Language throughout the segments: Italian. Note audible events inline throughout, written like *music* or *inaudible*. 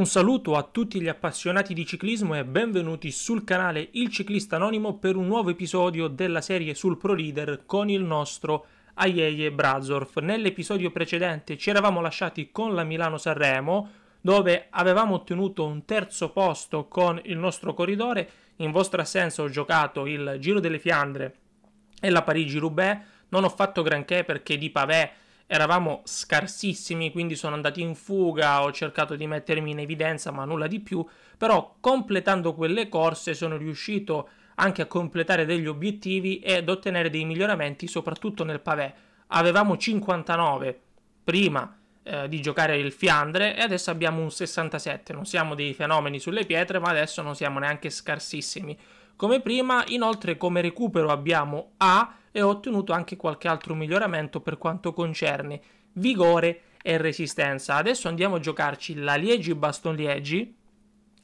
Un saluto a tutti gli appassionati di ciclismo e benvenuti sul canale Il Ciclista Anonimo per un nuovo episodio della serie sul Pro Leader con il nostro Aieje Brazorf. Nell'episodio precedente ci eravamo lasciati con la Milano-Sanremo dove avevamo ottenuto un terzo posto con il nostro corridore, in vostra assenza ho giocato il Giro delle Fiandre e la Parigi-Roubaix, non ho fatto granché perché di Pavè eravamo scarsissimi, quindi sono andati in fuga, ho cercato di mettermi in evidenza, ma nulla di più, però completando quelle corse sono riuscito anche a completare degli obiettivi ed ottenere dei miglioramenti, soprattutto nel pavè. Avevamo 59 prima eh, di giocare il Fiandre e adesso abbiamo un 67, non siamo dei fenomeni sulle pietre, ma adesso non siamo neanche scarsissimi. Come prima, inoltre come recupero abbiamo A e ho ottenuto anche qualche altro miglioramento per quanto concerne vigore e resistenza. Adesso andiamo a giocarci la Liegi Baston Liegi,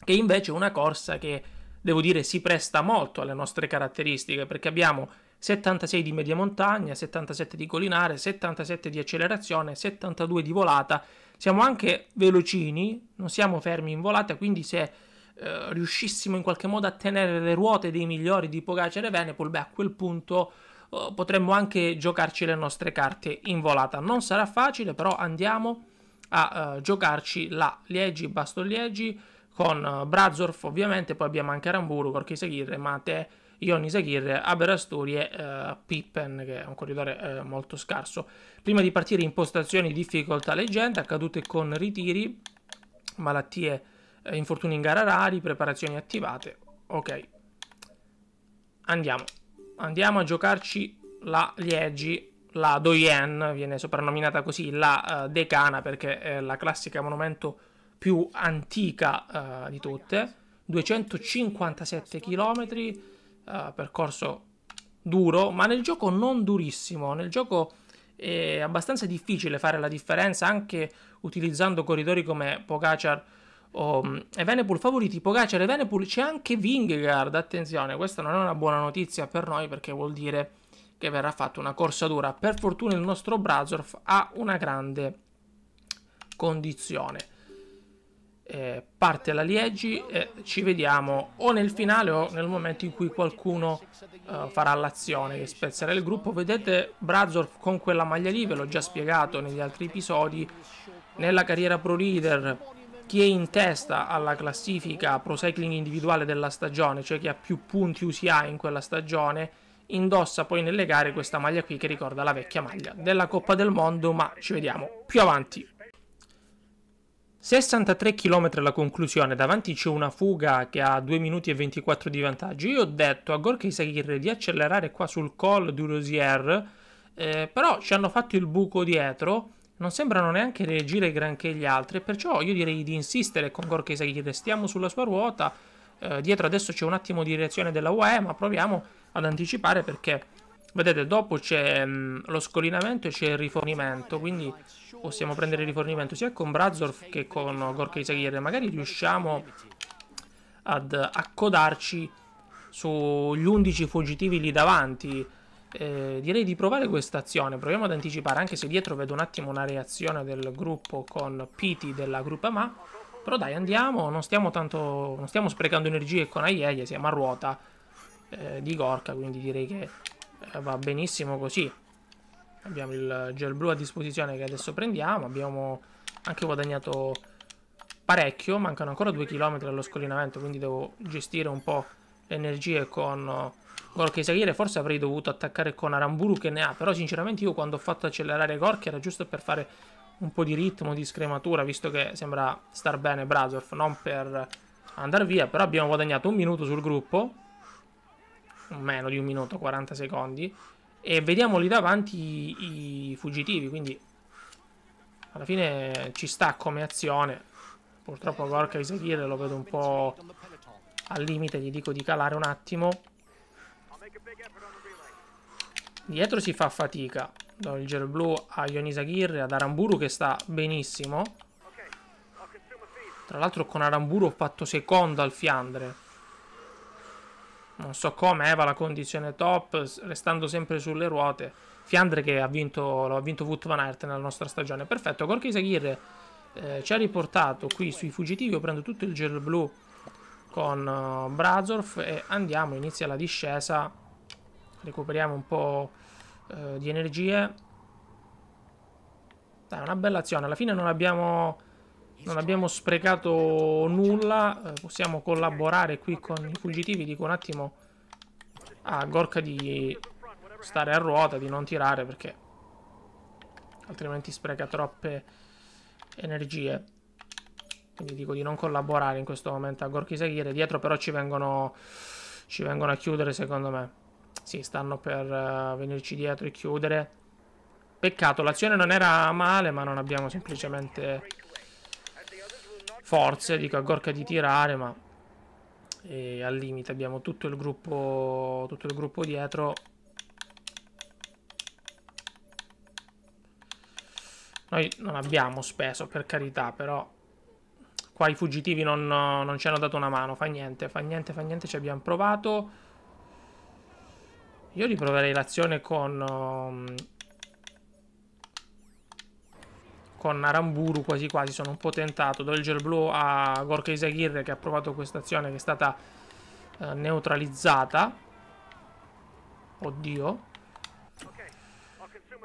che invece è una corsa che devo dire si presta molto alle nostre caratteristiche perché abbiamo 76 di media montagna, 77 di collinare, 77 di accelerazione, 72 di volata. Siamo anche velocini, non siamo fermi in volata, quindi se eh, riuscissimo in qualche modo a tenere le ruote dei migliori di Pogacar e Venepol, beh, a quel punto eh, potremmo anche giocarci le nostre carte in volata. Non sarà facile, però andiamo a eh, giocarci la Liegi, Liegi, con eh, Brazorf ovviamente, poi abbiamo anche Ramburu, Corchi Seghirre, Mate, Ioni Seghirre, Aberasturi e eh, Pippen, che è un corridore eh, molto scarso. Prima di partire impostazioni, difficoltà leggenda, cadute con ritiri, malattie eh, infortuni in gara rari, preparazioni attivate. Ok, andiamo. Andiamo a giocarci la Liegi, la Doyen, viene soprannominata così, la uh, Decana perché è la classica monumento più antica uh, di tutte. 257 km, uh, percorso duro, ma nel gioco non durissimo, nel gioco è abbastanza difficile fare la differenza anche utilizzando corridori come Pogacar oh, e Venepool favoriti, Pogacar e c'è anche Vingegaard, attenzione, questa non è una buona notizia per noi perché vuol dire che verrà fatta una corsa dura. Per fortuna il nostro Brazorf ha una grande condizione. Eh, parte la Liegi e ci vediamo o nel finale o nel momento in cui qualcuno eh, farà l'azione che spezzerà il gruppo. Vedete Brazorf con quella maglia lì, ve l'ho già spiegato negli altri episodi, nella carriera pro leader chi è in testa alla classifica pro cycling individuale della stagione, cioè chi ha più punti UCI in quella stagione, indossa poi nelle gare questa maglia qui che ricorda la vecchia maglia della Coppa del Mondo, ma ci vediamo più avanti. 63 km alla conclusione, davanti c'è una fuga che ha 2 minuti e 24 di vantaggio. Io ho detto a Gorky Sagir di accelerare qua sul col di Rosier, eh, però ci hanno fatto il buco dietro non sembrano neanche reagire granché gli altri, perciò io direi di insistere con Gorkesaghi, restiamo sulla sua ruota, eh, dietro adesso c'è un attimo di reazione della UE, ma proviamo ad anticipare perché, vedete, dopo c'è mm, lo scolinamento e c'è il rifornimento, quindi possiamo prendere il rifornimento sia con Brazorf che con Gorkesaghi, magari riusciamo ad accodarci sugli 11 fuggitivi lì davanti, eh, direi di provare questa azione. Proviamo ad anticipare, anche se dietro vedo un attimo una reazione del gruppo con Piti della Gruppa Ma. Però dai, andiamo, non stiamo, tanto, non stiamo sprecando energie con Aieie, siamo a ruota eh, di Gorka, quindi direi che eh, va benissimo così. Abbiamo il gel blu a disposizione che adesso prendiamo, abbiamo anche guadagnato parecchio, mancano ancora 2 km allo scollinamento, quindi devo gestire un po' energie con Gorky Isaghiere forse avrei dovuto attaccare con Aramburu che ne ha però sinceramente io quando ho fatto accelerare Gorky era giusto per fare un po' di ritmo di scrematura visto che sembra star bene Brazorf non per andare via però abbiamo guadagnato un minuto sul gruppo meno di un minuto 40 secondi e vediamo lì davanti i, i fuggitivi quindi alla fine ci sta come azione purtroppo Gorka Isaghiere lo vedo un po' al limite gli dico di calare un attimo dietro si fa fatica do il gel blu a Ionis ad Aramburu che sta benissimo tra l'altro con Aramburu ho fatto secondo al Fiandre non so come Eva eh, la condizione top restando sempre sulle ruote Fiandre che ha vinto lo ha vinto Wout Van Aert nella nostra stagione perfetto Corchese Aguirre eh, ci ha riportato qui sui fuggitivi io prendo tutto il gel blu con eh, Brazorf e andiamo, inizia la discesa, recuperiamo un po' eh, di energie. Dai, una bella azione, alla fine non abbiamo, non abbiamo sprecato nulla, eh, possiamo collaborare qui con i fuggitivi, dico un attimo a Gorka di stare a ruota, di non tirare perché altrimenti spreca troppe energie. Quindi dico di non collaborare in questo momento a Gorky Seghire. Dietro però ci vengono, ci vengono a chiudere secondo me. Sì, stanno per uh, venirci dietro e chiudere. Peccato, l'azione non era male, ma non abbiamo semplicemente forze. Dico a Gorka di tirare, ma e al limite abbiamo tutto il gruppo, tutto il gruppo dietro. Noi non abbiamo speso, per carità, però Qua i fuggitivi non, non ci hanno dato una mano, fa niente, fa niente, fa niente, ci abbiamo provato. Io riproverei l'azione con... Um, con Aramburu quasi quasi, sono un po' tentato. Do il gel blu a Gorka Isagirre che ha provato questa azione che è stata eh, neutralizzata. Oddio.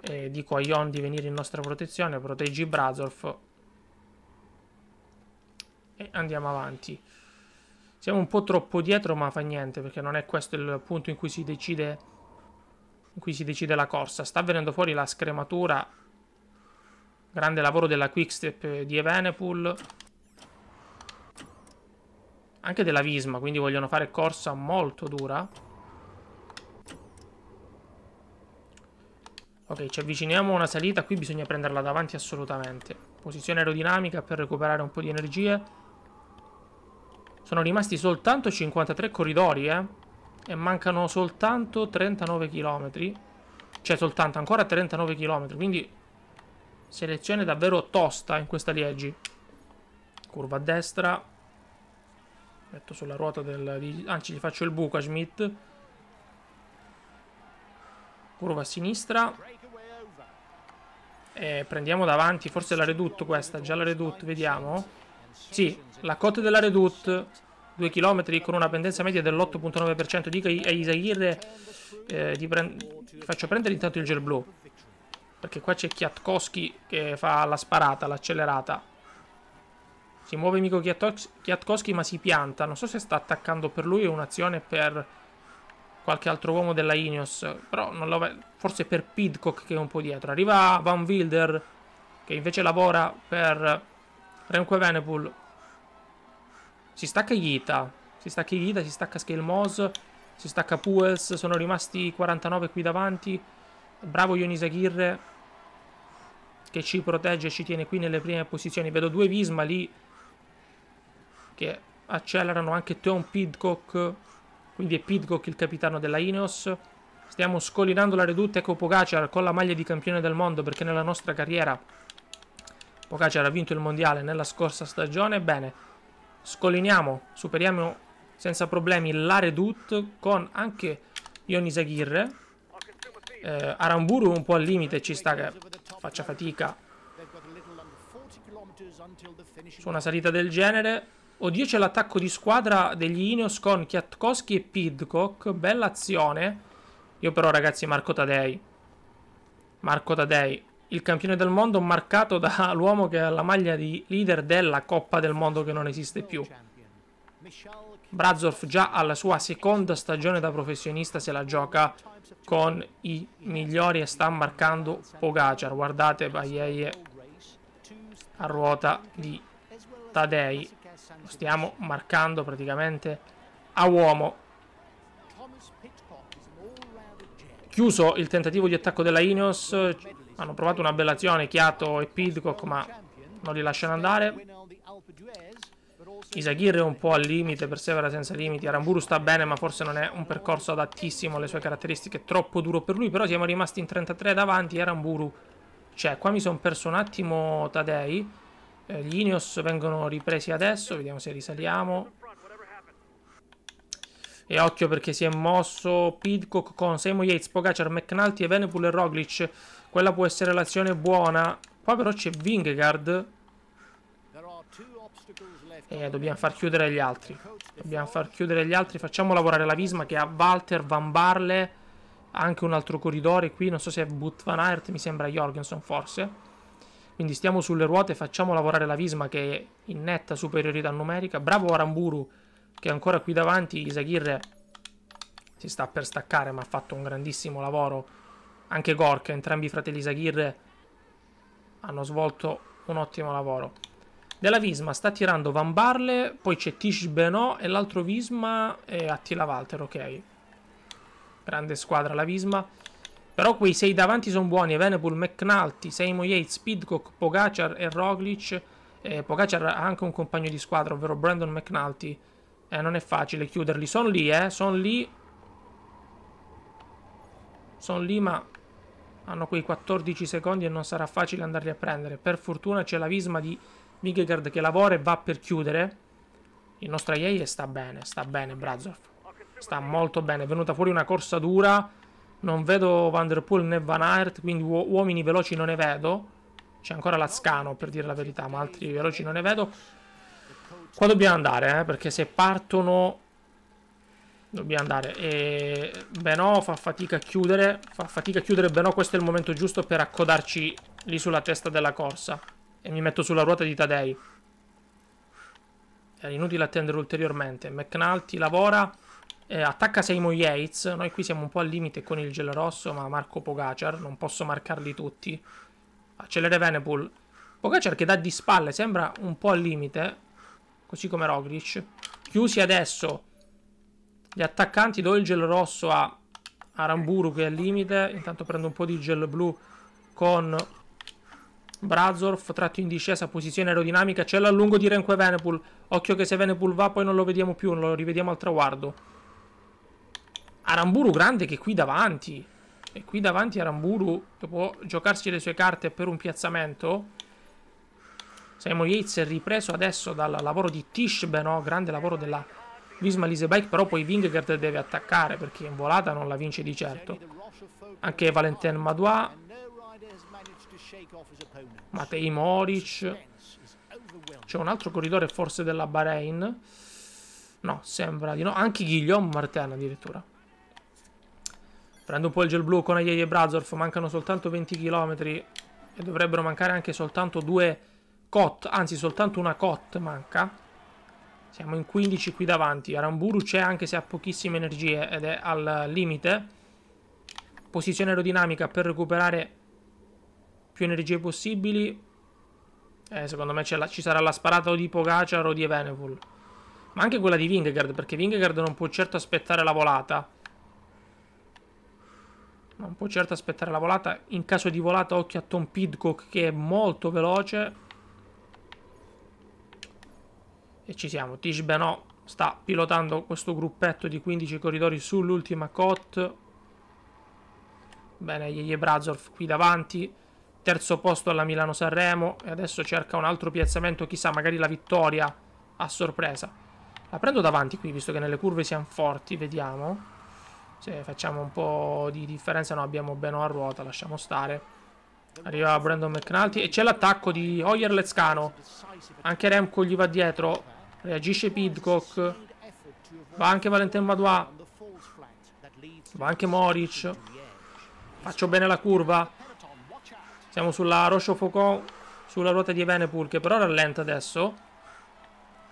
E dico a Yon di venire in nostra protezione, proteggi Brazorf e andiamo avanti. Siamo un po' troppo dietro ma fa niente perché non è questo il punto in cui si decide, in cui si decide la corsa. Sta venendo fuori la scrematura. Grande lavoro della Quickstep di Evenepoel. Anche della Visma, quindi vogliono fare corsa molto dura. Ok, ci avviciniamo a una salita, qui bisogna prenderla davanti assolutamente. Posizione aerodinamica per recuperare un po' di energie. Sono rimasti soltanto 53 corridori, eh. E mancano soltanto 39 km. Cioè soltanto ancora 39 km. Quindi selezione davvero tosta in questa Liegi. Curva a destra. Metto sulla ruota del... Di, anzi, gli faccio il buco a Schmidt. Curva a sinistra. E prendiamo davanti, forse la Redut questa, già la Redut, vediamo. Sì, la cote della Redoute, 2 km con una pendenza media dell'8.9%. Dico a Isaghirre eh, di prend faccio prendere intanto il gel blu. Perché qua c'è Chiatkowski che fa la sparata, l'accelerata. Si muove Miko Chiatkowski ma si pianta. Non so se sta attaccando per lui o un'azione per qualche altro uomo della Ineos. Però non lo forse per Pidcock che è un po' dietro. Arriva Van Wilder che invece lavora per Renko Venepool. Si stacca Ghita. Si stacca Ghita, si stacca Schelmos. Si stacca Puels. Sono rimasti 49 qui davanti. Bravo Ionis Aguirre. Che ci protegge e ci tiene qui nelle prime posizioni. Vedo due Visma lì. Che accelerano anche Theon Pidcock. Quindi è Pidcock il capitano della Ineos. Stiamo scolinando la redutta. Ecco Pogacar con la maglia di campione del mondo. Perché nella nostra carriera Pocaci era vinto il mondiale nella scorsa stagione, bene, scoliniamo, superiamo senza problemi la Redut con anche Ionisagirre. Eh, Aramburu un po' al limite ci sta che faccia fatica su una salita del genere. Oddio c'è l'attacco di squadra degli Ineos con Chiatkowski e Pidcock. Bella azione. Io però ragazzi Marco Tadei. Marco Tadei il campione del mondo marcato dall'uomo *laughs* che ha la maglia di leader della Coppa del Mondo che non esiste più. Brazov già alla sua seconda stagione da professionista se la gioca con i migliori e sta marcando Pogacar. Guardate Baieie a ruota di Tadei. Lo stiamo marcando praticamente a uomo. Chiuso il tentativo di attacco della Ineos, hanno provato una bella azione, Chiato e Pidcock, ma non li lasciano andare. Isagir è un po' al limite, persevera senza limiti. Aramburu sta bene, ma forse non è un percorso adattissimo alle sue caratteristiche. Troppo duro per lui, però siamo rimasti in 33 davanti. Aramburu c'è. Qua mi sono perso un attimo Tadei. Eh, gli Ineos vengono ripresi adesso, vediamo se risaliamo. E occhio perché si è mosso Pidcock con Seymour Yates, Pogacar, McNulty, Venepul e Roglic. Quella può essere l'azione buona. Qua però c'è Vingegaard. E dobbiamo far chiudere gli altri. Dobbiamo far chiudere gli altri. Facciamo lavorare la Visma che ha Walter, Van Barle. Anche un altro corridore qui. Non so se è But Van Aert. Mi sembra Jorgensen forse. Quindi stiamo sulle ruote. Facciamo lavorare la Visma che è in netta superiorità numerica. Bravo Aramburu che è ancora qui davanti. Isagirre si sta per staccare ma ha fatto un grandissimo lavoro anche Gork, entrambi i fratelli Saghir hanno svolto un ottimo lavoro. Della Visma sta tirando Van Barle, poi c'è Tish Benò e l'altro Visma è Attila Walter, ok. Grande squadra la Visma. Però quei sei davanti sono buoni, Venable, McNulty, Seymour Yates, Pidcock, Pogacar e Roglic. Eh, Pogacar ha anche un compagno di squadra, ovvero Brandon McNulty. Eh, non è facile chiuderli. Sono lì, eh, sono lì. Sono lì, ma hanno quei 14 secondi e non sarà facile andarli a prendere. Per fortuna c'è la visma di Migegaard che lavora e va per chiudere. Il nostro Aieie sta bene, sta bene Brazov. Sta molto bene. È venuta fuori una corsa dura. Non vedo Van Der Poel né Van Aert, quindi uomini veloci non ne vedo. C'è ancora Lazcano, per dire la verità, ma altri veloci non ne vedo. Qua dobbiamo andare, eh, perché se partono Dobbiamo andare. E Benò fa fatica a chiudere. Fa fatica a chiudere Benò. Questo è il momento giusto per accodarci lì sulla testa della corsa. E mi metto sulla ruota di Tadei. È inutile attendere ulteriormente. McNulty lavora. Eh, attacca Seymour Yates. Noi qui siamo un po' al limite con il gelo rosso, ma Marco Pogacar. Non posso marcarli tutti. Accelere Venepool. Pogacar che dà di spalle. Sembra un po' al limite. Così come Roglic. Chiusi adesso gli attaccanti do il gel rosso a Aramburu che è al limite. Intanto prendo un po' di gel blu con Brazorf, tratto in discesa, posizione aerodinamica. C'è l'allungo di Renko e Venepul Occhio che se Venepul va poi non lo vediamo più, non lo rivediamo al traguardo. Aramburu grande che è qui davanti. E qui davanti Aramburu che può giocarsi le sue carte per un piazzamento. Simon Yates è ripreso adesso dal lavoro di Tish, no? grande lavoro della Visma Bike, però poi Vingegaard deve attaccare perché in volata non la vince di certo. Anche Valentin Madua, Matei Moric. C'è un altro corridore forse della Bahrain. No, sembra di no. Anche Guillaume Martin addirittura. Prendo un po' il gel blu con Ayeye e Brazorf. Mancano soltanto 20 km. E dovrebbero mancare anche soltanto due cot. Anzi, soltanto una cot manca. Siamo in 15 qui davanti. Aramburu c'è anche se ha pochissime energie ed è al limite. Posizione aerodinamica per recuperare più energie possibili. Eh, secondo me la, ci sarà la sparata o di Pogacar o di Evenepoel. Ma anche quella di Vingegaard, perché Vingegaard non può certo aspettare la volata. Non può certo aspettare la volata. In caso di volata, occhio a Tom Pidcock che è molto veloce. E ci siamo. Tish Benò sta pilotando questo gruppetto di 15 corridori sull'ultima COT. Bene, Yeye Brazorf qui davanti. Terzo posto alla Milano-Sanremo. E adesso cerca un altro piazzamento. Chissà, magari la vittoria a sorpresa. La prendo davanti qui, visto che nelle curve siamo forti. Vediamo. Se facciamo un po' di differenza. No, abbiamo Benò a ruota. Lasciamo stare. Arriva Brandon McNulty e c'è l'attacco di Hoyer Lezcano. Anche Remco gli va dietro. Reagisce Pidcock. Va anche Valentin Madois. Va anche Moric. Faccio bene la curva. Siamo sulla Rochefoucauld, sulla ruota di Evenepoel che però rallenta adesso.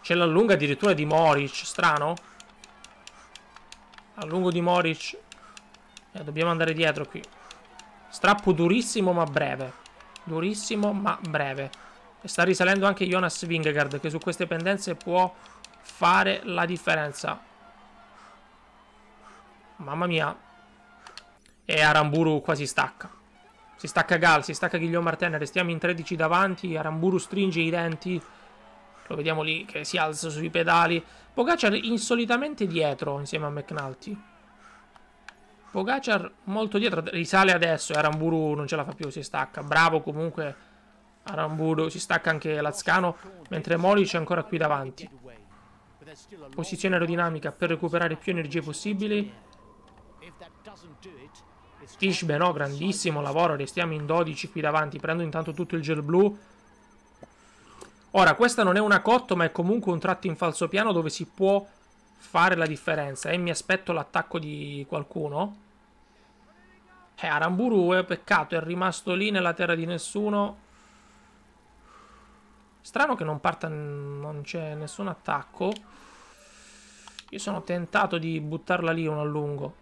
C'è l'allunga addirittura di Moric, strano. Allungo di Moric. Eh, dobbiamo andare dietro qui. Strappo durissimo ma breve. Durissimo ma breve. E sta risalendo anche Jonas Vingegaard che su queste pendenze può fare la differenza. Mamma mia. E Aramburu quasi stacca. Si stacca Gal, si stacca Guillaume Martin, restiamo in 13 davanti, Aramburu stringe i denti, lo vediamo lì che si alza sui pedali. Pogacar insolitamente dietro insieme a McNulty. Pogacar molto dietro, risale adesso, eh, Aramburu non ce la fa più, si stacca. Bravo comunque Aramburu, si stacca anche Lazcano, mentre Molic è ancora qui davanti. Posizione aerodinamica per recuperare più energie possibili. Tishbe, no, oh, grandissimo lavoro, restiamo in 12 qui davanti, prendo intanto tutto il gel blu. Ora, questa non è una cotto, ma è comunque un tratto in falso piano dove si può fare la differenza e mi aspetto l'attacco di qualcuno. Eh, Aramburu, eh, peccato, è rimasto lì nella terra di nessuno. Strano che non parta, non c'è nessun attacco. Io sono tentato di buttarla lì uno a lungo.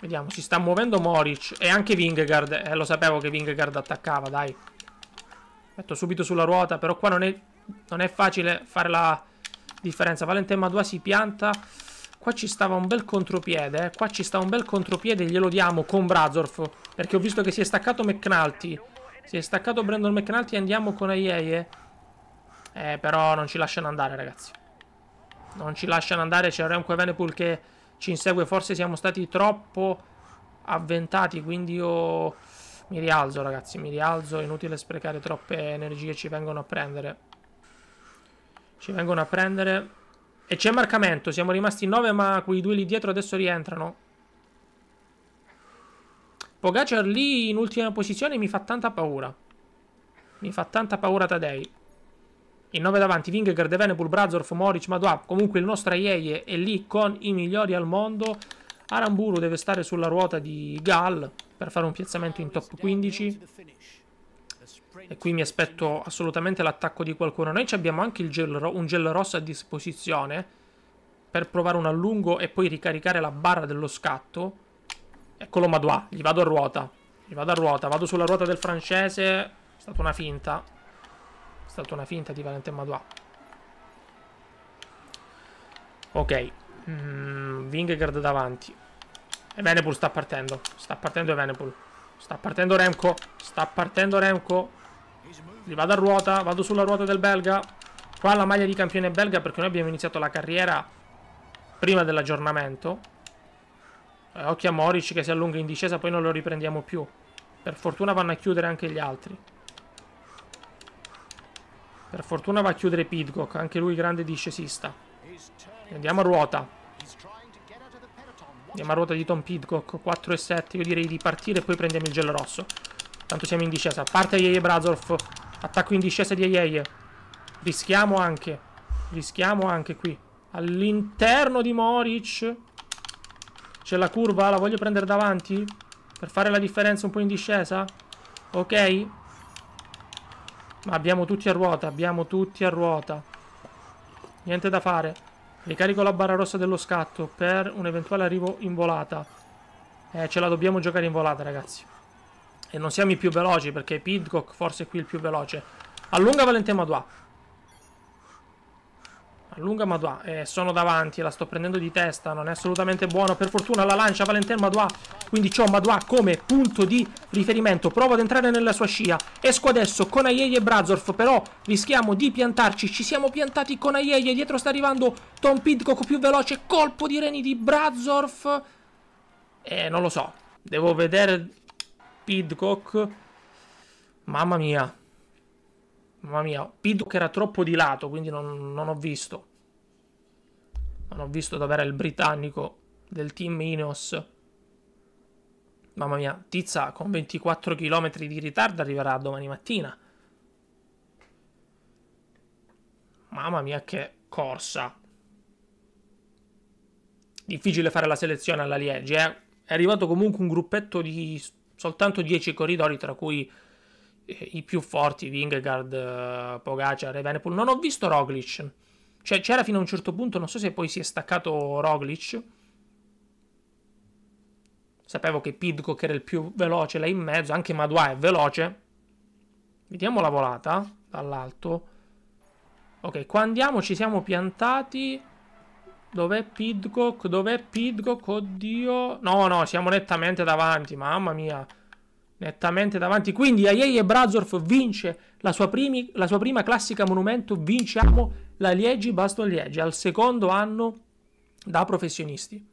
Vediamo, si sta muovendo Moric e anche Vingegaard. Eh, lo sapevo che Vingegaard attaccava, dai. Metto subito sulla ruota, però qua non è, non è facile fare la, differenza. Valente Madua si pianta. Qua ci stava un bel contropiede, eh. Qua ci sta un bel contropiede, glielo diamo con Brazorf. Perché ho visto che si è staccato McNulty. Si è staccato Brandon McNulty andiamo con Aieie. Eh. eh, però non ci lasciano andare, ragazzi. Non ci lasciano andare, c'è Remco Venepool che ci insegue. Forse siamo stati troppo avventati, quindi io... Mi rialzo, ragazzi, mi rialzo. Inutile sprecare troppe energie, ci vengono a prendere. Ci vengono a prendere. E c'è marcamento. Siamo rimasti 9, ma quei due lì dietro adesso rientrano. Pogacar lì in ultima posizione mi fa tanta paura. Mi fa tanta paura Tadei. In 9 davanti Vingegaard, Venepul, Brazorf, Moric, Maduap. Comunque il nostro Aieie è lì con i migliori al mondo. Aramburu deve stare sulla ruota di Gall per fare un piazzamento in top 15 e qui mi aspetto assolutamente l'attacco di qualcuno. Noi abbiamo anche gel, un gel rosso a disposizione per provare un allungo e poi ricaricare la barra dello scatto. Eccolo Madua, gli vado a ruota. Gli vado a ruota, vado sulla ruota del francese. È stata una finta. È stata una finta di Valente Madua. Ok, mm, Vingegaard davanti. E Venepool sta partendo. Sta partendo Venepool. Sta partendo Remco. Sta partendo Remco. Vado a ruota, vado sulla ruota del belga. Qua la maglia di campione belga perché noi abbiamo iniziato la carriera prima dell'aggiornamento. Eh, occhio a Moric che si allunga in discesa, poi non lo riprendiamo più. Per fortuna vanno a chiudere anche gli altri. Per fortuna va a chiudere Pidcock, anche lui grande discesista. Andiamo a ruota. Andiamo a ruota di Tom Pidcock, 4 e 7. Io direi di partire e poi prendiamo il gelo rosso. Tanto siamo in discesa. Parte Yeye Brazov. Attacco in discesa di Yeye. Rischiamo anche. Rischiamo anche qui. All'interno di Moric. C'è la curva, la voglio prendere davanti. Per fare la differenza un po' in discesa. Ok. Ma abbiamo tutti a ruota, abbiamo tutti a ruota. Niente da fare. Ricarico la barra rossa dello scatto per un eventuale arrivo in volata. Eh, ce la dobbiamo giocare in volata, ragazzi. E non siamo i più veloci perché Pidcock forse è qui il più veloce. Allunga Valente Madua. Allunga Madua. Eh, sono davanti, la sto prendendo di testa, non è assolutamente buono. Per fortuna la lancia Valentin Madua. Quindi ho Madua come punto di riferimento. Provo ad entrare nella sua scia. Esco adesso con Aiei e Brazorf, però rischiamo di piantarci. Ci siamo piantati con Aiei. Dietro sta arrivando Tom Pidcock più veloce. Colpo di reni di Brazorf. Eh, non lo so. Devo vedere Pidcock. Mamma mia. Mamma mia. Pidcock era troppo di lato, quindi non, non ho visto. Non ho visto davvero il britannico del team Ineos. Mamma mia, Tizza con 24 km di ritardo arriverà domani mattina. Mamma mia che corsa. Difficile fare la selezione alla Liegi, eh? È arrivato comunque un gruppetto di soltanto 10 corridori, tra cui eh, i più forti, Vingegaard, eh, Pogacar, Venepul. Non ho visto Roglic. Cioè, c'era fino a un certo punto, non so se poi si è staccato Roglic. Sapevo che Pidcock era il più veloce là in mezzo, anche Madua è veloce. Vediamo la volata dall'alto. Ok, qua andiamo, ci siamo piantati. Dov'è Pidcock? Dov'è Pidcock? Oddio. No, no, siamo nettamente davanti, mamma mia. Nettamente davanti. Quindi Aiei e Brazorf vince la sua, primi, la sua, prima classica monumento. Vinciamo la Liegi Baston Liegi al secondo anno da professionisti.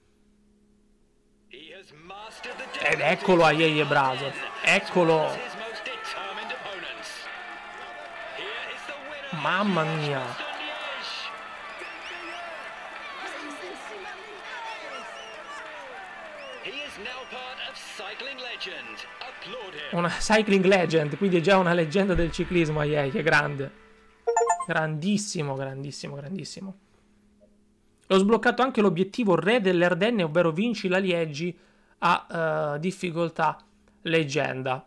Ed eccolo Aiei e Brazorf. Eccolo. Mamma mia. una cycling legend, quindi è già una leggenda del ciclismo, Ayei, che grande. Grandissimo, grandissimo, grandissimo. Ho sbloccato anche l'obiettivo re dell'Ardenne, ovvero vinci la Liegi a uh, difficoltà leggenda.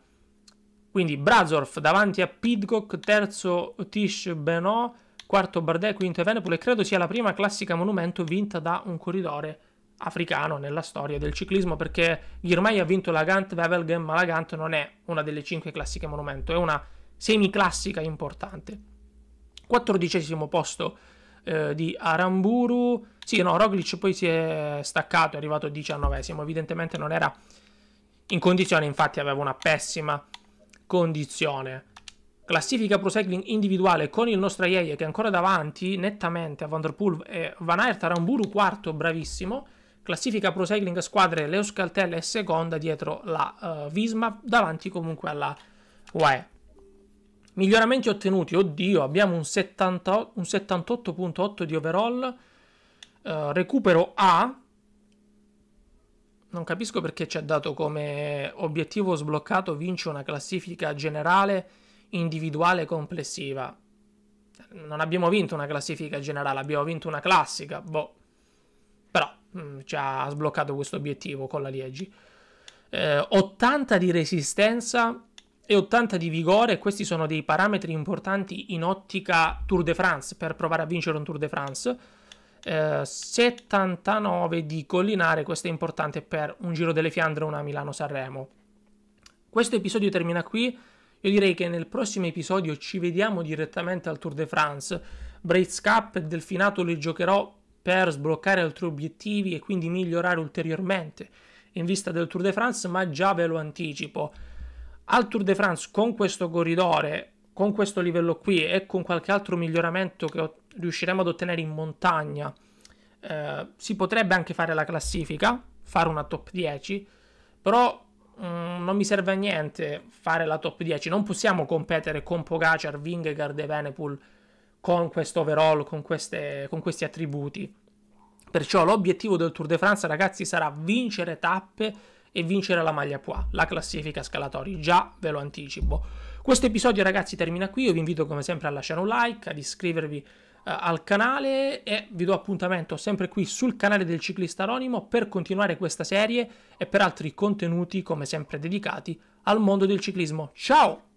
Quindi Brazorf davanti a Pidcock, terzo Tish Benoit, quarto Bardet, quinto Evenepoel e credo sia la prima classica monumento vinta da un corridore africano nella storia del ciclismo perché Girmay ha vinto la Gant Wevelgem, ma la Gant non è una delle cinque classiche monumento, è una semiclassica importante. Quattordicesimo posto eh, di Aramburu, sì no, Roglic poi si è staccato, è arrivato diciannovesimo, evidentemente non era in condizione, infatti aveva una pessima condizione. Classifica Pro Cycling individuale con il nostro Iaia che è ancora davanti nettamente a Van Der Vanderpool e eh, Van Aert, Aramburu quarto, bravissimo. Classifica Pro Cycling squadre Leo Scaltella è seconda dietro la uh, Visma, davanti comunque alla UAE. Miglioramenti ottenuti, oddio, abbiamo un, 70, un 78.8 di overall, uh, recupero A, non capisco perché ci ha dato come obiettivo sbloccato vince una classifica generale, individuale, complessiva. Non abbiamo vinto una classifica generale, abbiamo vinto una classica, boh, Mm, ci ha sbloccato questo obiettivo con la Liegi. Eh, 80 di resistenza e 80 di vigore, questi sono dei parametri importanti in ottica Tour de France per provare a vincere un Tour de France. Eh, 79 di collinare, questo è importante per un Giro delle Fiandre o una Milano-Sanremo. Questo episodio termina qui. Io direi che nel prossimo episodio ci vediamo direttamente al Tour de France. Braids Cup e Delfinato li giocherò per sbloccare altri obiettivi e quindi migliorare ulteriormente in vista del Tour de France, ma già ve lo anticipo. Al Tour de France con questo corridore, con questo livello qui e con qualche altro miglioramento che riusciremo ad ottenere in montagna, eh, si potrebbe anche fare la classifica, fare una top 10, però mh, mm, non mi serve a niente fare la top 10, non possiamo competere con Pogacar, Vingegaard e Venepool con questo overall, con, queste, con questi attributi. Perciò l'obiettivo del Tour de France, ragazzi, sarà vincere tappe e vincere la maglia Pois, la classifica scalatori, già ve lo anticipo. Questo episodio, ragazzi, termina qui. Io vi invito come sempre a lasciare un like, ad iscrivervi eh, al canale e vi do appuntamento sempre qui sul canale del ciclista anonimo per continuare questa serie e per altri contenuti come sempre dedicati al mondo del ciclismo. Ciao!